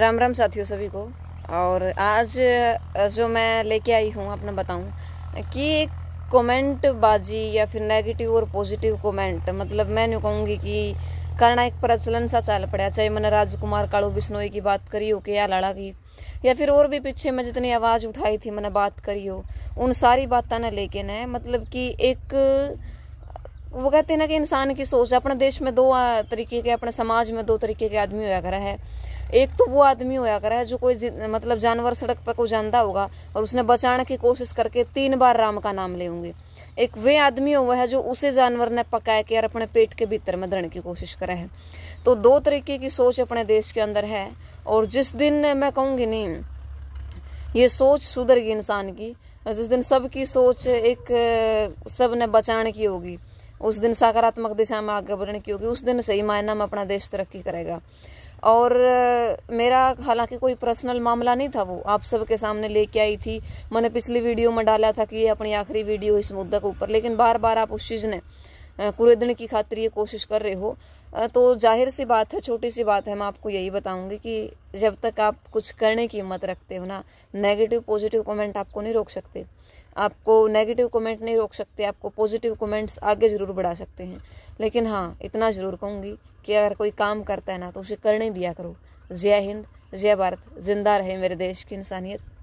राम राम साथियों सभी को और आज जो मैं लेके आई हूँ अपना बताऊँ कि कमेंट बाजी या फिर नेगेटिव और पॉजिटिव कमेंट मतलब मैं नहीं कहूँगी कि करना एक प्रचलन सा चल पड़ा चाहे मैंने राजकुमार कालू बिश्नोई की बात करी हो कि या लड़ा की या फिर और भी पीछे मैं जितनी आवाज़ उठाई थी मैंने बात करी हो उन सारी बातें ना लेके न मतलब कि एक वो कहते हैं ना कि इंसान की सोच अपने देश में दो तरीके के अपने समाज में दो तरीके के आदमी होया करा है एक तो वो आदमी होया करा है जो कोई मतलब जानवर सड़क पर को जानता होगा और उसने बचाने की कोशिश करके तीन बार राम का नाम ले होंगे एक वे आदमी हुआ है जो उसे जानवर ने पका के यार अपने पेट के भीतर में धरने की कोशिश करे है तो दो तरीके की सोच अपने देश के अंदर है और जिस दिन मैं कहूँगी नहीं ये सोच सुधर गई इंसान की जिस दिन सबकी सोच एक सब ने बचाने की होगी उस दिन सकारात्मक दिशा में आगे बढ़ने की होगी उस दिन सही मायना में अपना देश तरक्की करेगा और मेरा हालांकि कोई पर्सनल मामला नहीं था वो आप सबके सामने लेके आई थी मैंने पिछली वीडियो में डाला था कि ये अपनी आखिरी वीडियो इस मुद्दा के ऊपर लेकिन बार बार आप उस चीज़ ने कुरेदने की खातिर ये कोशिश कर रहे हो तो जाहिर सी बात है छोटी सी बात है मैं आपको यही बताऊंगी कि जब तक आप कुछ करने की हिम्मत रखते हो ना नेगेटिव पॉजिटिव कमेंट आपको नहीं रोक सकते आपको नेगेटिव कमेंट नहीं रोक सकते आपको पॉजिटिव कमेंट्स आगे ज़रूर बढ़ा सकते हैं लेकिन हाँ इतना ज़रूर कहूँगी कि अगर कोई काम करता है ना तो उसे करने दिया करो जय हिंद जय भारत जिंदा रहे मेरे देश की इंसानियत